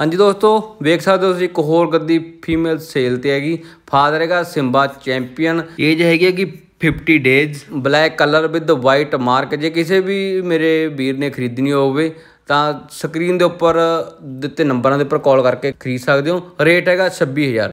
ਹਾਂਜੀ ਦੋਸਤੋ ਵੇਖ ਸਕਦੇ ਹੋ ਤੁਸੀਂ ਇੱਕ ਹੋਰ ਗੱਦੀ ਫੀਮੇਲ ਸੇਲ ਤੇ ਹੈਗੀ ਫਾਦਰ ਹੈਗਾ ਸਿੰਬਾ ਚੈਂਪੀਅਨ ਏਜ ਹੈਗੀ ਹੈ ਕਿ 50 days black colour with white mark ਜੇ ਕਿਸੇ ਵੀ ਮੇਰੇ ਵੀਰ ਨੇ ਖਰੀਦਣੀ ਹੋਵੇ ਤਾਂ ਸਕਰੀਨ ਦੇ ਉੱਪਰ ਦਿੱਤੇ ਨੰਬਰਾਂ ਦੇ ਉੱਪਰ ਕਾਲ ਕਰਕੇ ਖਰੀਦ ਸਕਦੇ ਹੋ ਰੇਟ ਹੈਗਾ 26000